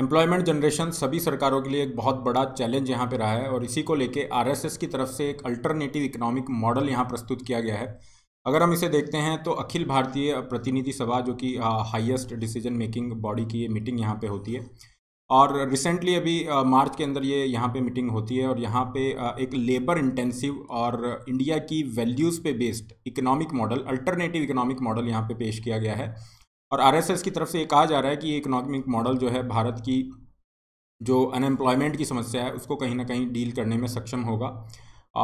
employment generation सभी सरकारों के लिए एक बहुत बड़ा चैलेंज यहाँ पे रहा है और इसी को लेके आरएसएस की तरफ से एक अल्टरनेटिव इकोनॉमिक मॉडल यहाँ प्रस्तुत किया गया है अगर हम इसे देखते हैं तो अखिल भारतीय प्रतिनिधि सभा जो कि हाईएस्ट डिसीजन मेकिंग बॉडी की ये मीटिंग यहाँ पे होती है और रिसेंटली अभी मार्च के अंदर ये यहाँ पे मीटिंग होती है और यहाँ पे एक लेबर इंटेंसिव और इंडिया की वैल्यूज़ पे based economic model alternative economic model यहाँ पे पेश किया गया है और आरएसएस की तरफ से ये कहा जा रहा है कि इकोनॉमिक मॉडल जो है भारत की जो अनएम्प्लॉयमेंट की समस्या है उसको कहीं ना कहीं डील करने में सक्षम होगा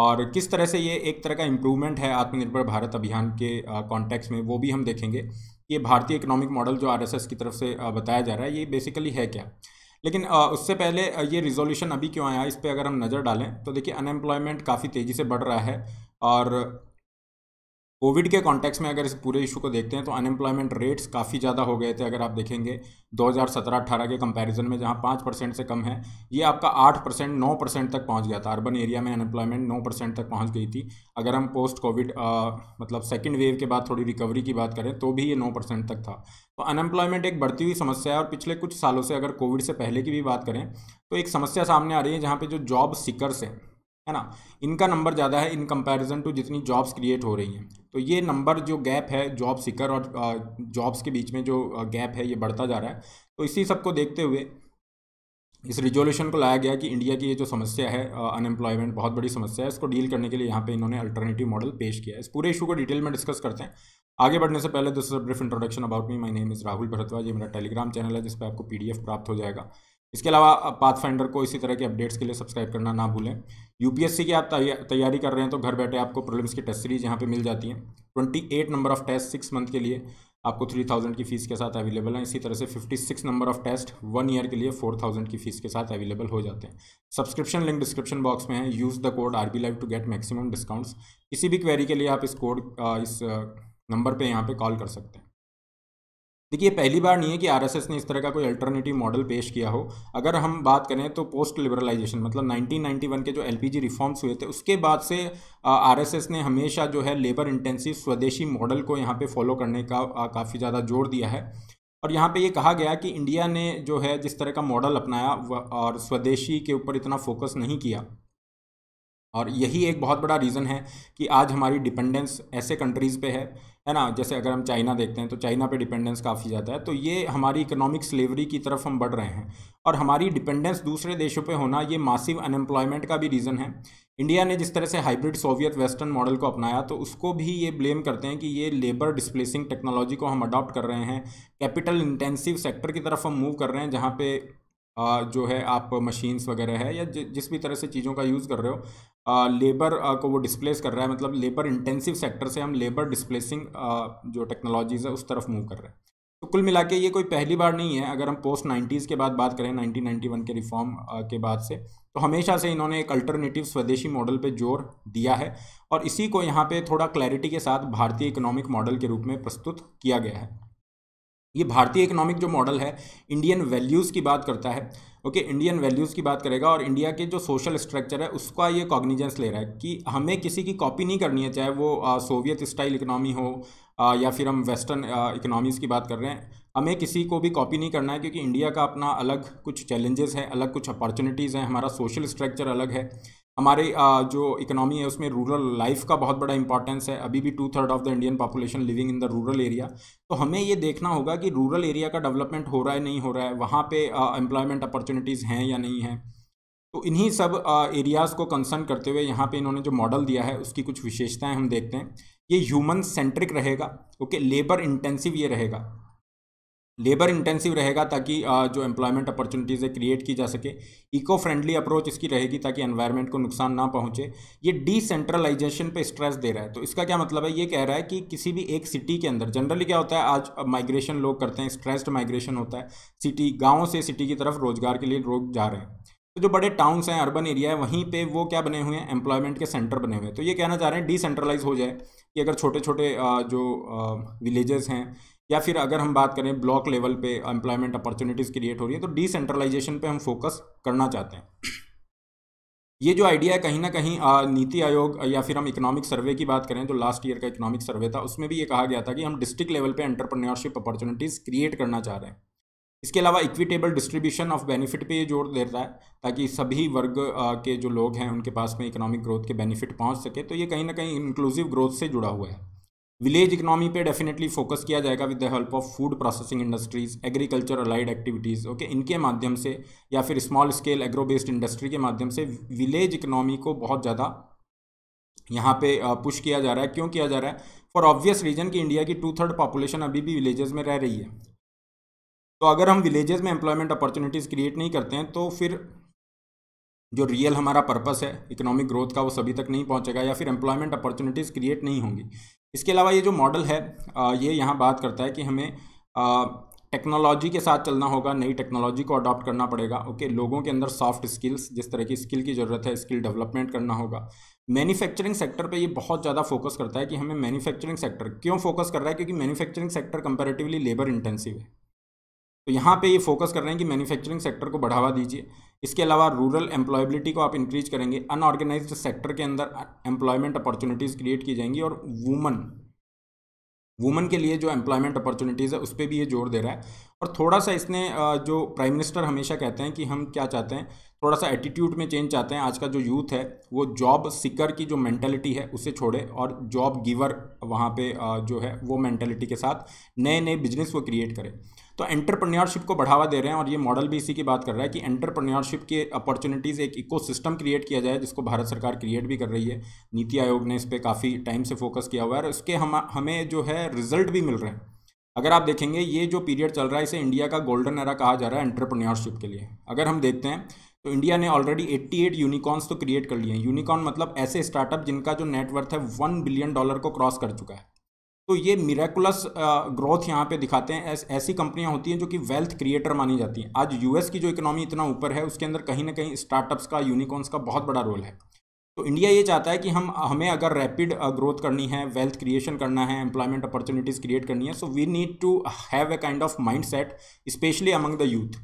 और किस तरह से ये एक तरह का इम्प्रूवमेंट है आत्मनिर्भर भारत अभियान के कॉन्टेक्स में वो भी हम देखेंगे ये भारतीय इकोनॉमिक मॉडल जो आरएसएस की तरफ से बताया जा रहा है ये बेसिकली है क्या लेकिन उससे पहले ये रिजोल्यूशन अभी क्यों आया इस पर अगर हम नज़र डालें तो देखिए अनएम्प्लॉयमेंट काफ़ी तेज़ी से बढ़ रहा है और कोविड के कॉन्टेक्स में अगर इस पूरे इशू को देखते हैं तो अनएम्प्लॉयमेंट रेट्स काफ़ी ज़्यादा हो गए थे अगर आप देखेंगे 2017-18 के कंपैरिजन में जहां 5 परसेंट से कम है ये आपका 8 परसेंट नौ परसेंट तक पहुंच गया था अर्बन एरिया में अनएम्प्लॉयमेंट नौ परसेंट तक पहुंच गई थी अगर हम पोस्ट कोविड मतलब सेकेंड वेव के बाद थोड़ी रिकवरी की बात करें तो भी ये नौ परसेंट तक था तो अनएम्प्लॉयमेंट एक बढ़ती हुई समस्या है और पिछले कुछ सालों से अगर कोविड से पहले की भी बात करें तो एक समस्या सामने आ रही है जहाँ पर जो जॉब सिकर्स हैं है ना इनका नंबर ज़्यादा है इन कंपैरिजन टू जितनी जॉब्स क्रिएट हो रही हैं तो ये नंबर जो गैप है जॉब सिकर और जॉब्स के बीच में जो गैप है ये बढ़ता जा रहा है तो इसी सब को देखते हुए इस रिजोल्यूशन को लाया गया कि इंडिया की ये जो समस्या है अनएम्प्लॉयमेंट बहुत बड़ी समस्या है इसको डील करने के लिए यहाँ पे इन्होंने अल्टरनेटिव मॉडल पेश किया है इस पूरे इशू को डिटेल में डिस्कस करते हैं आगे बढ़ने से पहले this brief introduction about me my name is Rahul भरतवा ये मेरा टेलीग्राम चैनल है जिस पर आपको पीडीएफ प्राप्त हो जाएगा इसके अलावा पाथफाइंडर को इसी तरह के अपडेट्स के लिए सब्सक्राइब करना ना भूलें यूपीएससी की आप तैयारी कर रहे हैं तो घर बैठे आपको प्रॉब्लम्स की टेस्ट सीरीज यहाँ पे मिल जाती है twenty eight number of test six month के लिए आपको थ्री थाउजेंड की फीस के साथ अवेलेबल है इसी तरह से fifty six number of test one year के लिए फोर थाउजेंड की फीस के साथ अवेलेबल हो जाते हैं सब्सक्रिप्शन लिंक डिस्क्रिप्शन बॉक्स में है use the code R B live to get maximum discounts किसी भी क्वेरी के लिए आप इस कोड इस नंबर पर यहाँ पर कॉल कर सकते हैं देखिए पहली बार नहीं है कि आरएसएस ने इस तरह का कोई अल्टरनेटिव मॉडल पेश किया हो अगर हम बात करें तो पोस्ट लिबरलाइजेशन मतलब 1991 के जो एलपीजी रिफॉर्म्स हुए थे उसके बाद से आरएसएस ने हमेशा जो है लेबर इंटेंसिव स्वदेशी मॉडल को यहाँ पे फॉलो करने का काफ़ी ज़्यादा जोर दिया है और यहाँ पे ये कहा गया कि इंडिया ने जो है जिस तरह का मॉडल अपनाया और स्वदेशी के ऊपर इतना फोकस नहीं किया और यही एक बहुत बड़ा रीज़न है कि आज हमारी डिपेंडेंस ऐसे कंट्रीज़ पे है है ना जैसे अगर हम चाइना देखते हैं तो चाइना पे डिपेंडेंस काफ़ी ज़्यादा है तो ये हमारी इकोनॉमिक स्लेवरी की तरफ हम बढ़ रहे हैं और हमारी डिपेंडेंस दूसरे देशों पे होना ये मासिव अनएम्प्लॉयमेंट का भी रीज़न है इंडिया ने जिस तरह से हाइब्रिड सोवियत वेस्टर्न मॉडल को अपनाया तो उसको भी ये ब्लेम करते हैं कि ये लेबर डिस्प्लेसिंग टेक्नोलॉजी को हम अडॉप्ट कर रहे हैं कैपिटल इंटेंसिव सेक्टर की तरफ हम मूव कर रहे हैं जहाँ पे जो है आप मशीन्स वगैरह है या जिस भी तरह से चीज़ों का यूज़ कर रहे हो लेबर को वो डिस्प्लेस कर रहा है मतलब लेबर इंटेंसिव सेक्टर से हम लेबर डिस्प्लेसिंग जो टेक्नोलॉजीज़ है उस तरफ मूव कर रहे हैं तो कुल मिला के ये कोई पहली बार नहीं है अगर हम पोस्ट नाइन्टीज़ के बाद बात करें नाइनटीन के रिफॉर्म के बाद से तो हमेशा से इन्होंने एक अल्टरनेटिव स्वदेशी मॉडल पे जोर दिया है और इसी को यहाँ पे थोड़ा क्लैरिटी के साथ भारतीय इकोनॉमिक मॉडल के रूप में प्रस्तुत किया गया है ये भारतीय इकोनॉमिक जो मॉडल है इंडियन वैल्यूज़ की बात करता है ओके इंडियन वैल्यूज़ की बात करेगा और इंडिया के जो सोशल स्ट्रक्चर है उसका ये कॉग्निजेंस ले रहा है कि हमें किसी की कॉपी नहीं करनी है चाहे वो सोवियत स्टाइल इकोनॉमी हो आ, या फिर हम वेस्टर्न इकोनॉमीज़ की बात कर रहे हैं हमें किसी को भी कॉपी नहीं करना है क्योंकि इंडिया का अपना अलग कुछ चैलेंजेस हैं अलग कुछ अपॉर्चुनिटीज़ हैं हमारा सोशल स्ट्रक्चर अलग है हमारे जो इकोनॉमी है उसमें रूरल लाइफ का बहुत बड़ा इंपॉर्टेंस है अभी भी two third of the Indian population living in the rural area तो हमें ये देखना होगा कि रूरल एरिया का डेवलपमेंट हो रहा है नहीं हो रहा है वहाँ पे एम्प्लॉयमेंट अपॉर्चुनिटीज़ हैं या नहीं है तो इन्हीं सब एरियाज़ को कंसर्न करते हुए यहाँ पे इन्होंने जो मॉडल दिया है उसकी कुछ विशेषताएं हम देखते हैं ये ह्यूमन सेंट्रिक रहेगा ओके लेबर इंटेंसिव ये रहेगा लेबर इंटेंसिव रहेगा ताकि जो एम्प्लॉयमेंट अपॉर्चुनिटीज़ है क्रिएट की जा सके इको फ्रेंडली अप्रोच इसकी रहेगी ताकि एनवायरनमेंट को नुकसान ना पहुंचे ये डिसेंट्रलाइजेशन पे स्ट्रेस दे रहा है तो इसका क्या मतलब है ये कह रहा है कि किसी भी एक सिटी के अंदर जनरली क्या होता है आज माइग्रेशन लोग करते हैं स्ट्रेस्ड माइग्रेशन होता है सिटी गाँव से सिटी की तरफ रोजगार के लिए लोग जा रहे हैं तो जो बड़े टाउन्स हैं अर्बन एरिया है वहीं पे वो क्या बने हुए हैं एम्प्लॉयमेंट के सेंटर बने हुए हैं तो ये कहना चाह रहे हैं डिसेंट्रलाइज हो जाए कि अगर छोटे छोटे जो विलेजेस हैं या फिर अगर हम बात करें ब्लॉक लेवल पे एम्प्लॉयमेंट अपॉर्चुनिटीज़ क्रिएट हो रही है तो डिसेंट्रलाइजेशन पे हम फोकस करना चाहते हैं ये जो आइडिया है कहीं ना कहीं नीति आयोग या फिर हम इकोनॉमिक सर्वे की बात करें तो लास्ट ईयर का इकोनॉमिक सर्वे था उसमें भी ये कहा गया था कि हम डिस्ट्रिक्ट लेवल पे एंटरप्रेन्योरशिप अपॉर्चुनिटीज़ क्रिएट करना चाह रहे हैं इसके अलावा इक्विटेबल डिस्ट्रीब्यूशन ऑफ बेनिफिट पे ये जोर दे रहा है ताकि सभी वर्ग के जो लोग हैं उनके पास में इकोनॉमिक ग्रोथ के बेनिफिट पहुँच सके तो ये कहीं ना कहीं इंक्लूसिव ग्रोथ से जुड़ा हुआ है विलेज इकोनॉमी पे डेफिनेटली फोकस किया जाएगा with the help of food processing industries agriculture allied activities okay इनके माध्यम से या फिर small scale agro based industry के माध्यम से विलेज इकोनॉमी को बहुत ज़्यादा यहाँ पे पुश किया जा रहा है क्यों किया जा रहा है फॉर ऑब्वियस रीजन कि इंडिया की टू थर्ड पॉपुलेशन अभी भी विलेजेस में रह रही है तो अगर हम विलेजेस में एम्प्लॉयमेंट अपॉर्चुनिटीज़ क्रिएट नहीं करते हैं तो फिर जो रियल हमारा पर्पस है इकोनॉमिक ग्रोथ का वो सभी तक नहीं पहुंचेगा या फिर एम्प्लॉयमेंट अपॉर्चुनिटीज़ क्रिएट नहीं होंगी इसके अलावा ये जो मॉडल है ये यहाँ बात करता है कि हमें टेक्नोलॉजी के साथ चलना होगा नई टेक्नोलॉजी को अडॉप्ट करना पड़ेगा ओके लोगों के अंदर सॉफ्ट स्किल्स जिस तरह की स्किल की ज़रूरत है स्किल डेवलपमेंट करना होगा मैन्युफैक्चरिंग सेक्टर पे ये बहुत ज़्यादा फोकस करता है कि हमें मैन्युफैक्चरिंग सेक्टर क्यों फोकस कर रहा है क्योंकि manufacturing sector comparatively labour intensive है तो यहाँ पे ये फोकस कर रहे हैं कि मैन्युफैक्चरिंग सेक्टर को बढ़ावा दीजिए इसके अलावा रूरल एम्प्लॉयबिलिटी को आप इंक्रीज करेंगे अनऑर्गेनाइज सेक्टर के अंदर एम्प्लॉयमेंट अपॉर्चुनिटीज़ क्रिएट की जाएंगी और वुमन वुमन के लिए जो एम्प्लॉयमेंट अपॉर्चुनिटीज़ है उस पर भी ये जोर दे रहा है और थोड़ा सा इसने जो प्राइम मिनिस्टर हमेशा कहते हैं कि हम क्या चाहते हैं थोड़ा सा एटीट्यूड में चेंज चाहते हैं आज का जो यूथ है वो जॉब सिकर की जो मैंटेलिटी है उसे छोड़े और जॉब गिवर वहाँ पर जो है वो मैंटेलिटी के साथ नए नए बिजनेस वो क्रिएट करें तो एंटरप्रन्यरशिप को बढ़ावा दे रहे हैं और ये मॉडल भी इसी की बात कर रहा है कि एंटरप्रन्यरशिप के अपॉर्चुनिटीज़ एक इको सिस्टम क्रिएट किया जाए जिसको भारत सरकार क्रिएट भी कर रही है नीति आयोग ने इस पर काफ़ी टाइम से फोकस किया हुआ है और इसके हम हमें जो है रिजल्ट भी मिल रहे हैं अगर आप देखेंगे ये जो पीरियड चल रहा है इसे इंडिया का गोल्डन एरा कहा जा रहा है एंटरप्रन्यरशिप के लिए अगर हम देखते हैं तो इंडिया ने ऑलरेडी 88 यूनिकॉर्न्स तो क्रिएट कर लिए हैं यूनिकॉर्न मतलब ऐसे स्टार्टअप जिनका जो नेटवर्थ है वन बिलियन डॉलर को क्रॉस कर चुका है तो ये मिराकुलस ग्रोथ यहाँ पे दिखाते हैं ऐसी कंपनियाँ होती हैं जो कि वेल्थ क्रिएटर मानी जाती हैं आज यूएस की जो इकोनॉमी इतना ऊपर है उसके अंदर कहीं ना कहीं स्टार्टअप्स का यूनिकॉर्न्स का बहुत बड़ा रोल है तो इंडिया ये चाहता है कि हम हमें अगर रैपिड ग्रोथ करनी है वेल्थ क्रिएशन करना है एम्प्लॉयमेंट अपॉर्चुनिटीज़ क्रिएट करनी है so we need to have a kind of mindset specially among the youth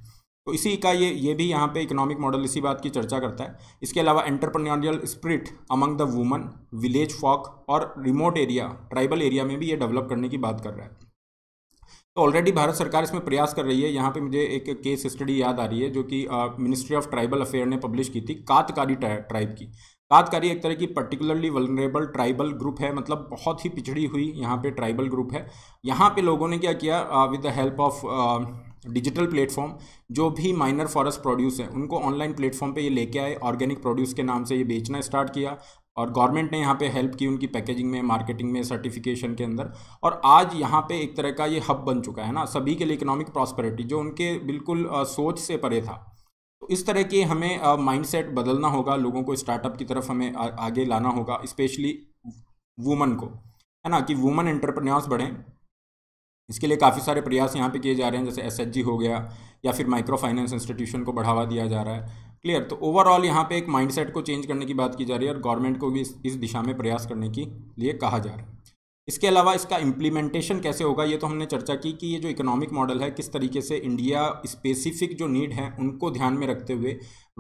तो इसी का ये ये भी यहाँ पे इकोनॉमिक मॉडल इसी बात की चर्चा करता है इसके अलावा entrepreneurial spirit among the women village folk और रिमोट एरिया ट्राइबल एरिया में भी ये डेवलप करने की बात कर रहा है तो ऑलरेडी भारत सरकार इसमें प्रयास कर रही है यहाँ पे मुझे एक केस स्टडी याद आ रही है जो कि मिनिस्ट्री ऑफ ट्राइबल अफेयर ने पब्लिश की थी कातकारी ट्राइब की कातकारी एक तरह की पर्टिकुलरली वनरेबल ट्राइबल ग्रुप है मतलब बहुत ही पिछड़ी हुई यहाँ पे ट्राइबल ग्रुप है यहाँ पे लोगों ने क्या किया with the help of digital platform जो भी माइनर फॉरेस्ट प्रोड्यूस है उनको ऑनलाइन प्लेटफॉर्म पे ये लेके आए ऑर्गेनिक प्रोड्यूस के नाम से ये बेचना स्टार्ट किया और गवर्नमेंट ने यहाँ पे हेल्प की उनकी पैकेजिंग में मार्केटिंग में सर्टिफिकेशन के अंदर और आज यहाँ पे एक तरह का ये हब बन चुका है ना सभी के लिए इकोनॉमिक प्रॉस्पेरिटी जो उनके बिल्कुल आ, सोच से परे था तो इस तरह के हमें माइंडसेट बदलना होगा लोगों को स्टार्टअप की तरफ हमें आ, आगे लाना होगा स्पेशली वुमन को है ना कि वुमन एंटरप्रेन्योर्स बढ़ें इसके लिए काफ़ी सारे प्रयास यहाँ पे किए जा रहे हैं जैसे एस हो गया या फिर माइक्रो फाइनेंस इंस्टीट्यूशन को बढ़ावा दिया जा रहा है क्लियर तो ओवरऑल यहाँ पे एक माइंडसेट को चेंज करने की बात की जा रही है और गवर्नमेंट को भी इस, इस दिशा में प्रयास करने के लिए कहा जा रहा है इसके अलावा इसका इम्प्लीमेंटेशन कैसे होगा ये तो हमने चर्चा की कि ये जो इकोनॉमिक मॉडल है किस तरीके से इंडिया स्पेसिफिक जो नीड है उनको ध्यान में रखते हुए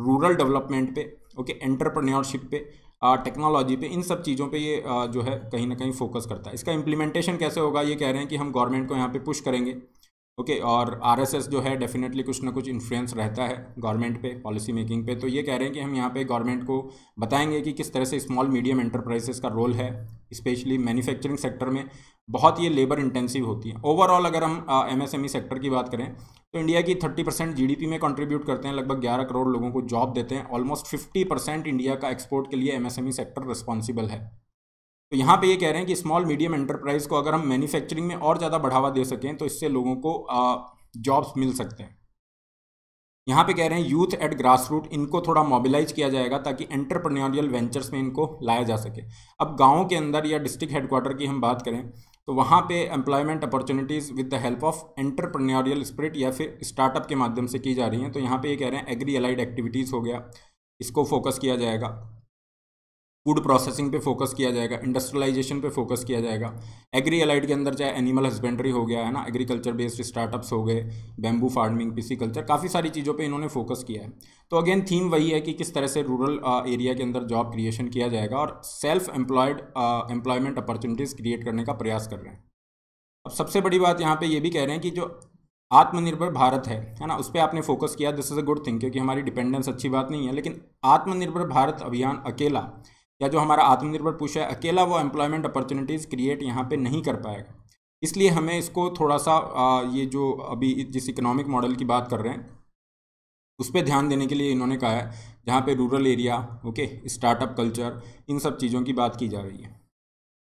रूरल डेवलपमेंट पे ओके एंटरप्रन्योरशिप पे टेक्नोलॉजी पे इन सब चीज़ों पे ये जो है कहीं ना कहीं फोकस करता है इसका इम्प्लीमेंटेशन कैसे होगा ये कह रहे हैं कि हम गवर्नमेंट को यहाँ पे पुश करेंगे ओके okay, और आरएसएस जो है डेफिनेटली कुछ ना कुछ इन्फ्लुएंस रहता है गवर्नमेंट पे पॉलिसी मेकिंग पे तो ये कह रहे हैं कि हम यहाँ पे गवर्नमेंट को बताएंगे कि किस तरह से स्मॉल मीडियम एंटरप्राइजेस का रोल है स्पेशली मैन्युफैक्चरिंग सेक्टर में बहुत ये लेबर इंटेंसिव होती है ओवरऑल अगर हम एमएसएमई सेक्टर e की बात करें तो इंडिया की थर्टी परसेंट जी में कॉन्ट्रीब्यूट करते हैं लगभग ग्यारह करोड़ लोगों को जॉब देते हैं ऑलमोस्ट फिफ्टी परसेंट इंडिया का एक्सपोर्ट के लिए एमएसएमई सेक्टर रिस्पॉन्सिबल है तो यहाँ पे ये कह रहे हैं कि स्मॉल मीडियम एंटरप्राइज को अगर हम मैन्युफैक्चरिंग में और ज़्यादा बढ़ावा दे सकें तो इससे लोगों को जॉब्स मिल सकते हैं यहाँ पे कह रहे हैं यूथ एट ग्रास रूट इनको थोड़ा मोबिलाइज किया जाएगा ताकि एंटरप्रेन्योरियल वेंचर्स में इनको लाया जा सके अब गाँव के अंदर या डिस्ट्रिक्ट हेडक्वार्टर की हम बात करें तो वहाँ पे employment opportunities with the help of entrepreneurial spirit या फिर स्टार्टअप के माध्यम से की जा रही हैं तो यहाँ पे ये कह रहे हैं एग्री अलाइड एक्टिविटीज़ हो गया इसको फोकस किया जाएगा फूड प्रोसेसिंग पे फोकस किया जाएगा इंडस्ट्रियलाइजेशन पे फोकस किया जाएगा एग्री अलाइट के अंदर चाहे एनिमल हस्बेंड्री हो गया है ना एग्रीकल्चर बेस्ड स्टार्टअप्स हो गए बैम्बू फार्मिंग कल्चर काफ़ी सारी चीज़ों पे इन्होंने फोकस किया है तो अगेन थीम वही है कि किस तरह से रूरल एरिया के अंदर जॉब क्रिएशन किया जाएगा और self employed employment opportunities create करने का प्रयास कर रहे हैं अब सबसे बड़ी बात यहाँ पर ये भी कह रहे हैं कि जो आत्मनिर्भर भारत है है ना उस पर आपने फोकस किया this is a good thing क्योंकि हमारी डिपेंडेंस अच्छी बात नहीं है लेकिन आत्मनिर्भर भारत अभियान अकेला या जो हमारा आत्मनिर्भर पुरुष है अकेला वो एम्प्लॉयमेंट अपॉर्चुनिटीज़ क्रिएट यहाँ पे नहीं कर पाएगा इसलिए हमें इसको थोड़ा सा ये जो अभी जिस इकोनॉमिक मॉडल की बात कर रहे हैं उस पर ध्यान देने के लिए इन्होंने कहा है जहाँ पे rural area okay startup culture इन सब चीज़ों की बात की जा रही है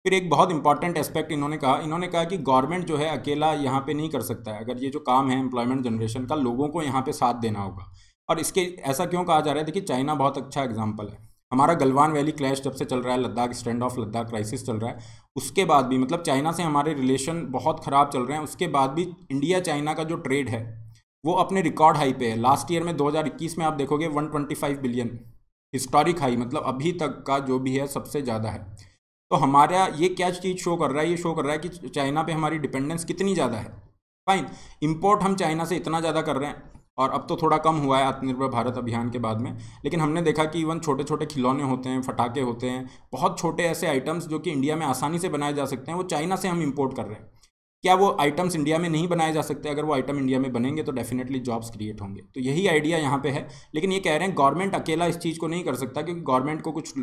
फिर एक बहुत इंपॉर्टेंट एस्पेक्ट इन्होंने कहा इन्होंने कहा कि गवर्नमेंट जो है अकेला यहाँ पे नहीं कर सकता है अगर ये जो काम है एम्प्लॉयमेंट जनरेशन का लोगों को यहाँ पर साथ देना होगा और इसके ऐसा क्यों कहा जा रहा है देखिए चाइना बहुत अच्छा एग्जाम्पल है हमारा गलवान वैली क्लैश जब से चल रहा है Ladakh stand off Ladakh crisis चल रहा है उसके बाद भी मतलब चाइना से हमारे रिलेशन बहुत ख़राब चल रहे हैं उसके बाद भी इंडिया चाइना का जो ट्रेड है वो अपने रिकॉर्ड हाई पे है लास्ट ईयर में 2021 में आप देखोगे 125 बिलियन हिस्टोरिक हाई मतलब अभी तक का जो भी है सबसे ज़्यादा है तो हमारा ये क्या चीज़ शो कर रहा है ये शो कर रहा है कि चाइना पे हमारी डिपेंडेंस कितनी ज़्यादा है फाइन इम्पोर्ट हम चाइना से इतना ज़्यादा कर रहे हैं और अब तो थोड़ा कम हुआ है आत्मनिर्भर भारत अभियान के बाद में लेकिन हमने देखा कि इवन छोटे छोटे खिलौने होते हैं फटाखे होते हैं बहुत छोटे ऐसे आइटम्स जो कि इंडिया में आसानी से बनाए जा सकते हैं वो चाइना से हम इम्पोर्ट कर रहे हैं क्या वो आइटम्स इंडिया में नहीं बनाए जा सकते अगर वो आइटम इंडिया में बनेंगे तो डेफिनेटली जॉब्स क्रिएट होंगे तो यही आइडिया यहाँ पे है लेकिन ये कह रहे हैं गवर्नमेंट अकेला इस चीज़ को नहीं कर सकता क्योंकि गवर्नमेंट को कुछ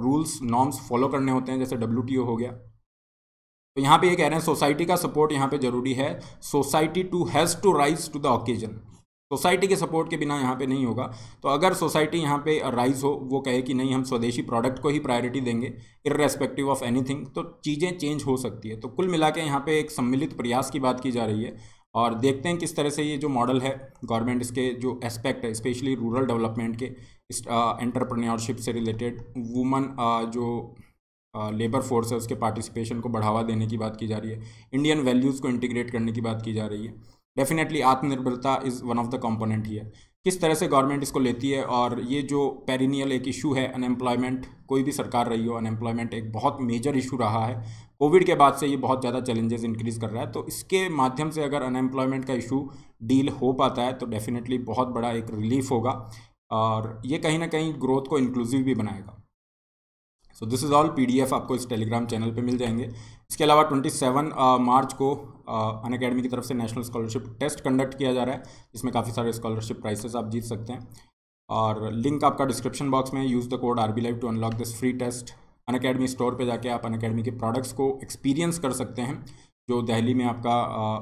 रूल्स नॉर्म्स फॉलो करने होते हैं जैसे डब्ल्यू हो गया तो यहाँ पे ये कह रहे हैं सोसाइटी का सपोर्ट यहाँ पे जरूरी है society too has to rise to the occasion society के सपोर्ट के बिना यहाँ पे नहीं होगा तो अगर सोसाइटी यहाँ पे राइज हो वो कहे कि नहीं हम स्वदेशी प्रोडक्ट को ही प्रायोरिटी देंगे इरेस्पेक्टिव ऑफ एनीथिंग तो चीज़ें चेंज हो सकती है तो कुल मिला के यहाँ पर एक सम्मिलित प्रयास की बात की जा रही है और देखते हैं किस तरह से ये जो मॉडल है गवर्नमेंट इसके जो एस्पेक्ट है स्पेशली रूरल डेवलपमेंट के इस एंटरप्रेन्योरशिप से रिलेटेड वुमन जो लेबर फोर्स है उसके पार्टिसिपेशन को बढ़ावा देने की बात की जा रही है इंडियन वैल्यूज़ को इंटीग्रेट करने की बात की जा रही है डेफिनेटली आत्मनिर्भरता is one of the component ही है किस तरह से गवर्नमेंट इसको लेती है और ये जो पेरिनियल एक इशू है अनएम्प्लॉयमेंट कोई भी सरकार रही हो अनएम्प्लॉयमेंट एक बहुत मेजर इशू रहा है कोविड के बाद से ये बहुत ज़्यादा चैलेंजेस इंक्रीज़ कर रहा है तो इसके माध्यम से अगर अनएम्प्लॉयमेंट का इशू डील हो पाता है तो डेफिनेटली बहुत बड़ा एक रिलीफ होगा और ये कहीं ना कहीं ग्रोथ को इंक्लूसिव भी बनाएगा सो दिस इज़ ऑल पी आपको इस टेलीग्राम चैनल पर मिल जाएंगे इसके अलावा 27 मार्च uh, को अन uh, अकेडमी की तरफ से नेशनल स्कॉलरशिप टेस्ट कंडक्ट किया जा रहा है जिसमें काफ़ी सारे स्कॉलरशिप प्राइसेस आप जीत सकते हैं और लिंक आपका डिस्क्रिप्शन बॉक्स में use the code R B live to unlock this free test Unacademy store पर जाके आप अन अकेडमी के प्रोडक्ट्स को एक्सपीरियंस कर सकते हैं जो दहली में आपका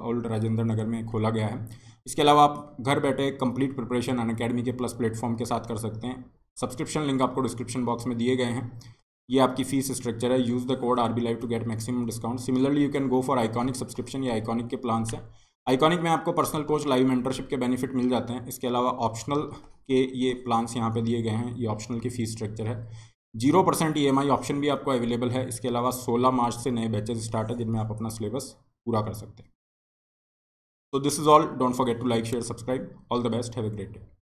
ओल्ड uh, राजेंद्र नगर में खोला गया है इसके अलावा आप घर बैठे कंप्लीट प्रिपरेशन अन अकेडमी के प्लस प्लेटफॉर्म के साथ कर सकते हैं सब्सक्रिप्शन लिंक आपको डिस्क्रिप्शन बॉक्स में दिए गए हैं ये आपकी फीस स्ट्रक्चर है use the code R B live to get maximum discount similarly you can go for iconic subscription या आइकॉनिक के प्लान्स हैं आइकॉनिक में आपको पर्सनल कोच लाइव मेंटरशिप के बेनिफिट मिल जाते हैं इसके अलावा ऑप्शनल के ये प्लान्स यहाँ पे दिए गए हैं ये ऑप्शनल की फ़ीस स्ट्रक्चर है जीरो परसेंट ई ऑप्शन भी आपको अवेलेबल है इसके अलावा सोलह मार्च से नए बैचेज स्टार्ट है जिनमें आप अपना सिलेबस पूरा कर सकते हैं तो this is all don't forget to like share subscribe all the best have great day